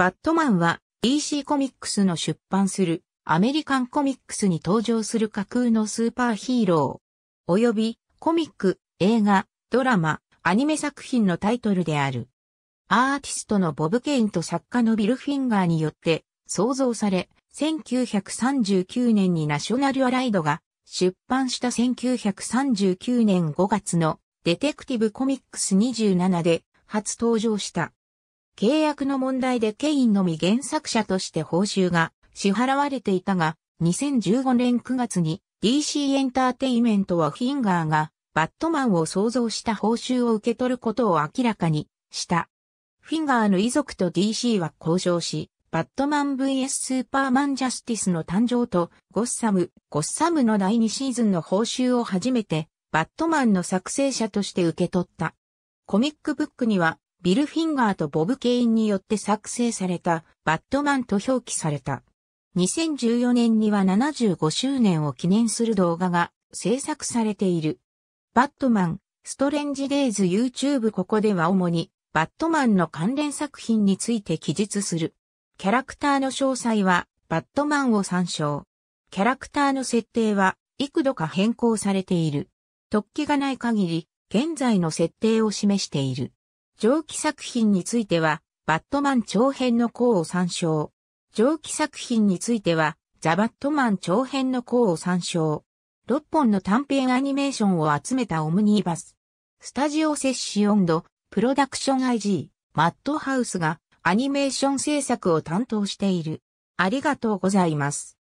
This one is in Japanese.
バットマンは DC コミックスの出版するアメリカンコミックスに登場する架空のスーパーヒーロー、及びコミック、映画、ドラマ、アニメ作品のタイトルである。アーティストのボブ・ケインと作家のビル・フィンガーによって創造され、1939年にナショナル・アライドが出版した1939年5月のデテクティブ・コミックス27で初登場した。契約の問題でケインのみ原作者として報酬が支払われていたが、2015年9月に DC エンターテイメントはフィンガーがバットマンを創造した報酬を受け取ることを明らかにした。フィンガーの遺族と DC は交渉し、バットマン VS スーパーマンジャスティスの誕生とゴッサム、ゴッサムの第2シーズンの報酬を初めてバットマンの作成者として受け取った。コミックブックにはビルフィンガーとボブ・ケインによって作成されたバットマンと表記された。2014年には75周年を記念する動画が制作されている。バットマン、ストレンジデイズ YouTube ここでは主にバットマンの関連作品について記述する。キャラクターの詳細はバットマンを参照。キャラクターの設定は幾度か変更されている。突起がない限り現在の設定を示している。蒸気作品については、バットマン長編の項を参照。蒸気作品については、ザ・バットマン長編の項を参照。6本の短編アニメーションを集めたオムニーバス。スタジオセッシオンド、プロダクション IG、マッドハウスがアニメーション制作を担当している。ありがとうございます。